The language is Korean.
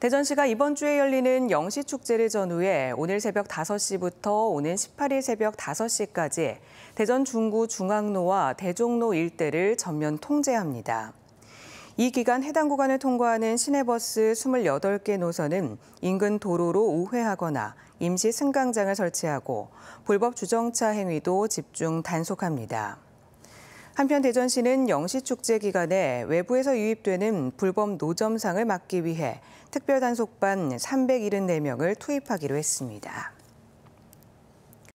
대전시가 이번 주에 열리는 영시 축제를 전후해 오늘 새벽 5시부터 오는 18일 새벽 5시까지 대전 중구 중앙로와 대종로 일대를 전면 통제합니다. 이 기간 해당 구간을 통과하는 시내버스 28개 노선은 인근 도로로 우회하거나 임시 승강장을 설치하고 불법 주정차 행위도 집중 단속합니다. 한편 대전시는 영시축제 기간에 외부에서 유입되는 불법 노점상을 막기 위해 특별단속반 374명을 투입하기로 했습니다.